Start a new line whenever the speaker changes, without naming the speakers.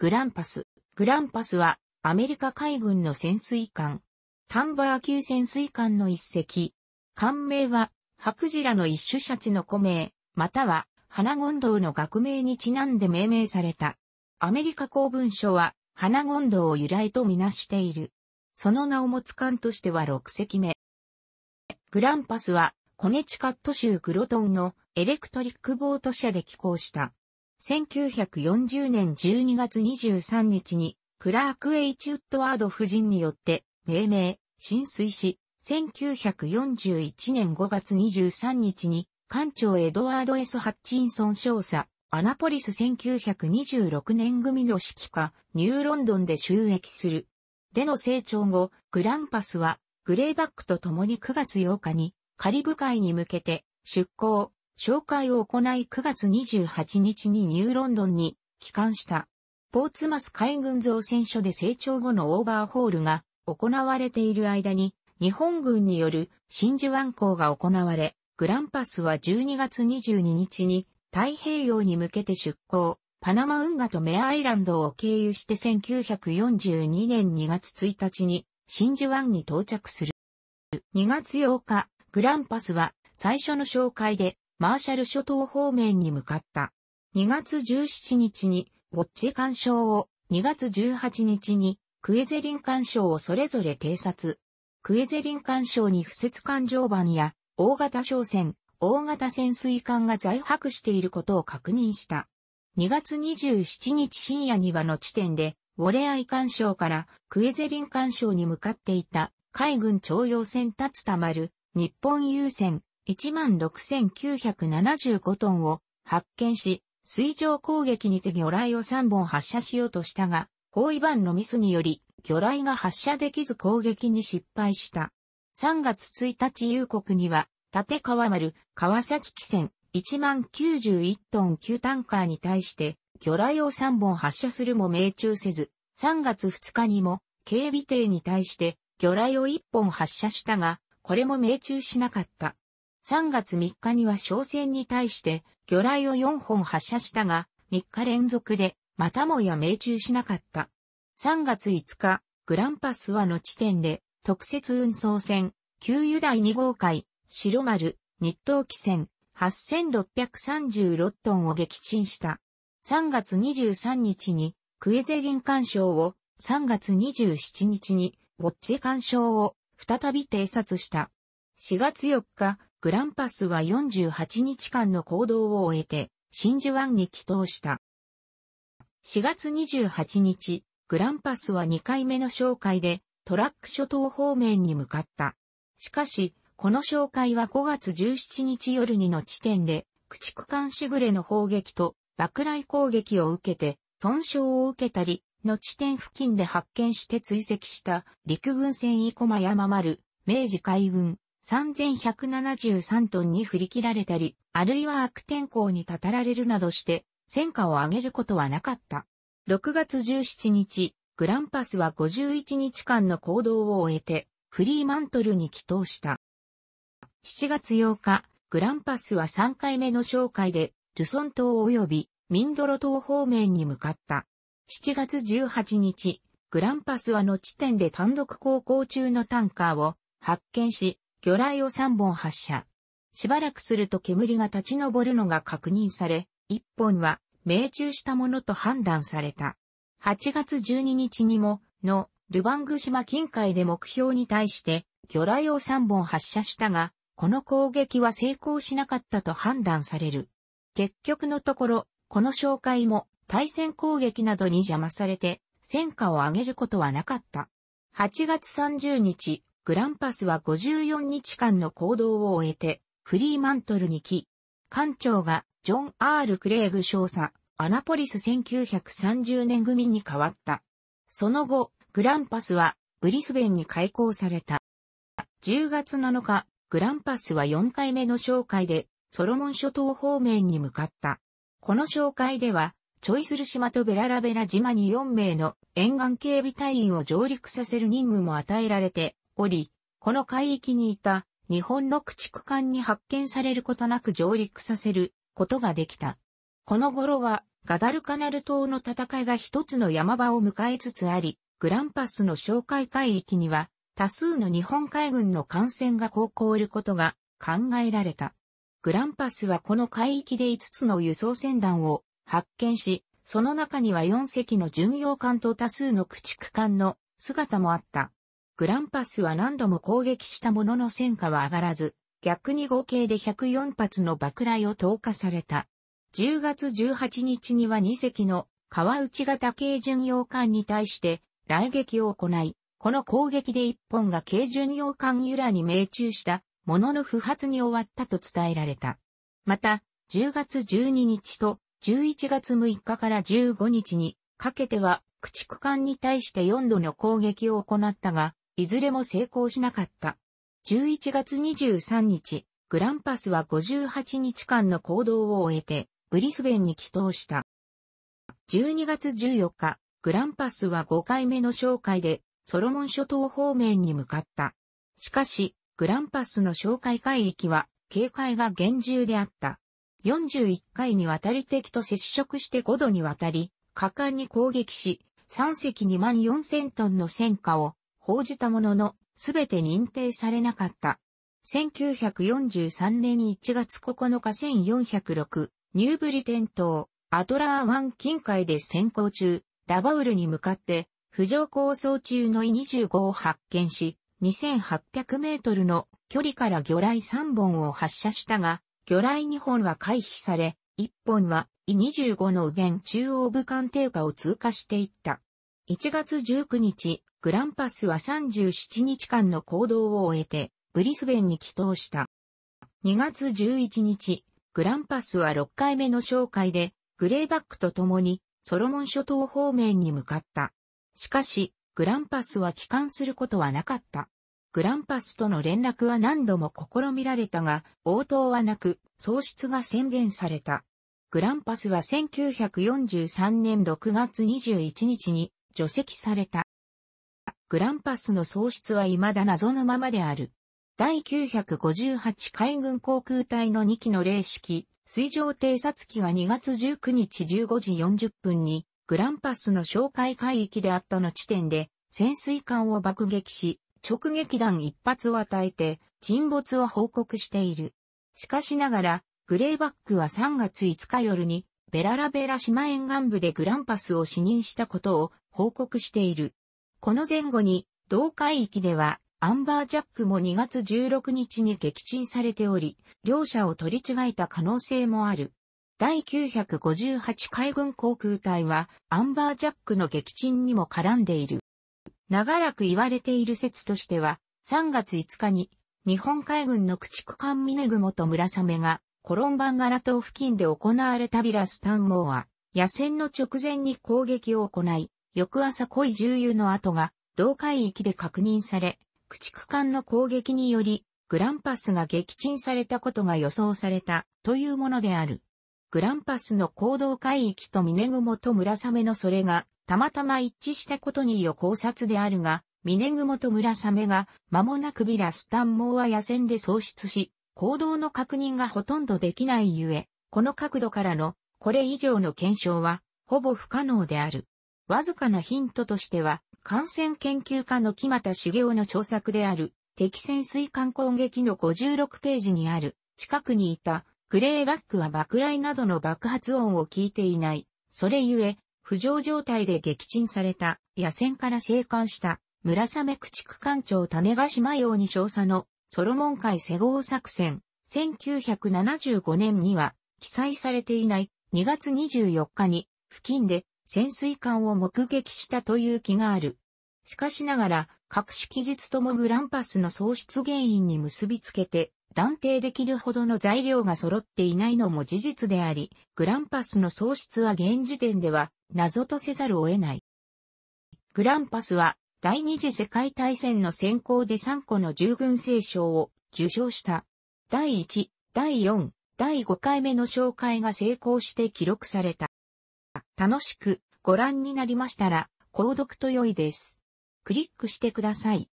グランパス。グランパスは、アメリカ海軍の潜水艦。タンバー級潜水艦の一隻。艦名は、白ジラの一種シャチの古名、または、花ド堂の学名にちなんで命名された。アメリカ公文書は、花ド堂を由来とみなしている。その名を持つ艦としては6隻目。グランパスは、コネチカット州グロトンのエレクトリックボート社で寄港した。1940年12月23日に、クラーク・エイチ・ウッドワード夫人によって命名、浸水し、1941年5月23日に、艦長エドワード・ S・ ハッチンソン少佐、アナポリス1926年組の指揮下、ニューロンドンで収益する。での成長後、グランパスは、グレイバックと共に9月8日に、カリブ海に向けて、出港、紹介を行い9月28日にニューロンドンに帰還した。ポーツマス海軍造船所で成長後のオーバーホールが行われている間に日本軍による真珠湾港が行われ、グランパスは12月22日に太平洋に向けて出港、パナマ運河とメアアイランドを経由して1942年2月1日に真珠湾に到着する。2月8日、グランパスは最初の紹介でマーシャル諸島方面に向かった。2月17日に、ウォッチ干渉を、2月18日に、クエゼリン干渉をそれぞれ偵察。クエゼリン干渉に不設艦乗板や、大型商船、大型潜水艦が在泊していることを確認した。2月27日深夜にはの地点で、ウォレアイ干渉からクエゼリン干渉に向かっていた海軍徴用船立つたまる日本優先16,975トンを発見し、水上攻撃にて魚雷を3本発射しようとしたが、包囲板のミスにより、魚雷が発射できず攻撃に失敗した。3月1日夕刻には、立川丸、川崎汽船、1091トン級タンカーに対して、魚雷を3本発射するも命中せず、3月2日にも、警備艇に対して、魚雷を1本発射したが、これも命中しなかった。3月3日には商船に対して魚雷を4本発射したが、3日連続でまたもや命中しなかった。3月5日、グランパスはの地点で特設運送船、給油台2号海、白丸、日東汽船、8636トンを撃沈した。3月23日にクエゼリン干渉を、3月27日にウォッチ干渉を再び偵察した。4月4日、グランパスは48日間の行動を終えて、真珠湾に帰投した。4月28日、グランパスは2回目の紹介で、トラック諸島方面に向かった。しかし、この紹介は5月17日夜にの地点で、駆逐艦しぐれの砲撃と爆雷攻撃を受けて、損傷を受けたり、の地点付近で発見して追跡した陸軍船ヤ駒山丸、明治海運、3173トンに振り切られたり、あるいは悪天候にたたられるなどして、戦果を上げることはなかった。6月17日、グランパスは51日間の行動を終えて、フリーマントルに帰投した。7月8日、グランパスは3回目の紹介で、ルソン島及びミンドロ島方面に向かった。7月18日、グランパスはの地点で単独航行中のタンカーを発見し、魚雷を3本発射。しばらくすると煙が立ち上るのが確認され、1本は命中したものと判断された。8月12日にも、の、ルバング島近海で目標に対して、魚雷を3本発射したが、この攻撃は成功しなかったと判断される。結局のところ、この紹介も対戦攻撃などに邪魔されて、戦果を上げることはなかった。8月30日、グランパスは54日間の行動を終えて、フリーマントルに来、艦長がジョン・アール・クレーグ少佐、アナポリス1930年組に変わった。その後、グランパスはブリスベンに開港された。10月7日、グランパスは4回目の紹介で、ソロモン諸島方面に向かった。この紹介では、チョイスル島とベララベラ島に4名の沿岸警備隊員を上陸させる任務も与えられて、おり、この海域にいた日本の駆逐艦に発見されることなく上陸させることができた。この頃はガダルカナル島の戦いが一つの山場を迎えつつあり、グランパスの哨戒海域には多数の日本海軍の艦船が航行することが考えられた。グランパスはこの海域で5つの輸送船団を発見し、その中には4隻の巡洋艦と多数の駆逐艦の姿もあった。グランパスは何度も攻撃したものの戦果は上がらず、逆に合計で104発の爆雷を投下された。10月18日には2隻の川内型軽巡洋艦に対して雷撃を行い、この攻撃で1本が軽巡洋艦由来に命中したものの不発に終わったと伝えられた。また、10月12日と11月6日から15日にかけては駆逐艦に対して4度の攻撃を行ったが、いずれも成功しなかった。11月23日、グランパスは58日間の行動を終えて、ブリスベンに帰投した。12月14日、グランパスは5回目の紹介で、ソロモン諸島方面に向かった。しかし、グランパスの紹介海域は、警戒が厳重であった。41回にわたり敵と接触して5度にわたり、果敢に攻撃し、3隻2万4 0 0 0トンの戦果を報じたものの、すべて認定されなかった。1943年1月9日1406、ニューブリテン島、アトラー湾近海で先行中、ラバウルに向かって、浮上構想中のイ25を発見し、2800メートルの距離から魚雷3本を発射したが、魚雷2本は回避され、1本はイ25の右舷中央部艦低下を通過していった。1月19日、グランパスは37日間の行動を終えて、ブリスベンに帰投した。2月11日、グランパスは6回目の紹介で、グレーバックと共に、ソロモン諸島方面に向かった。しかし、グランパスは帰還することはなかった。グランパスとの連絡は何度も試みられたが、応答はなく、喪失が宣言された。グランパスは1943年6月21日に除籍された。グランパスの喪失は未だ謎のままである。第958海軍航空隊の2機の霊式、水上偵察機が2月19日15時40分に、グランパスの哨戒海域であったの地点で、潜水艦を爆撃し、直撃弾一発を与えて、沈没を報告している。しかしながら、グレーバックは3月5日夜に、ベララベラ島沿岸部でグランパスを死任したことを報告している。この前後に、同海域では、アンバージャックも2月16日に撃沈されており、両者を取り違えた可能性もある。第958海軍航空隊は、アンバージャックの撃沈にも絡んでいる。長らく言われている説としては、3月5日に、日本海軍の駆逐艦ミネグモと村雨が、コロンバンガラ島付近で行われたビラスタンモは、野戦の直前に攻撃を行い、翌朝濃い重油の跡が同海域で確認され、駆逐艦の攻撃により、グランパスが撃沈されたことが予想されたというものである。グランパスの行動海域とミネグモとムラサメのそれがたまたま一致したことによ考察であるが、ミネグモとムラサメが間もなくビラスタンモーは野戦で喪失し、行動の確認がほとんどできないゆえ、この角度からのこれ以上の検証はほぼ不可能である。わずかなヒントとしては、感染研究家の木又茂雄の著作である、敵潜水艦攻撃の56ページにある、近くにいた、グレーバックは爆雷などの爆発音を聞いていない。それゆえ、浮上状態で撃沈された、野戦から生還した、村雨駆逐艦長種ヶ島洋に少佐のソロモン海施ー作戦、1975年には記載されていない2月24日に付近で潜水艦を目撃したという気がある。しかしながら、各種記述ともグランパスの喪失原因に結びつけて断定できるほどの材料が揃っていないのも事実であり、グランパスの喪失は現時点では謎とせざるを得ない。グランパスは第二次世界大戦の先行で3個の従軍聖章を受賞した。第1、第4、第5回目の紹介が成功して記録された。楽しくご覧になりましたら、購読と良いです。クリックしてください。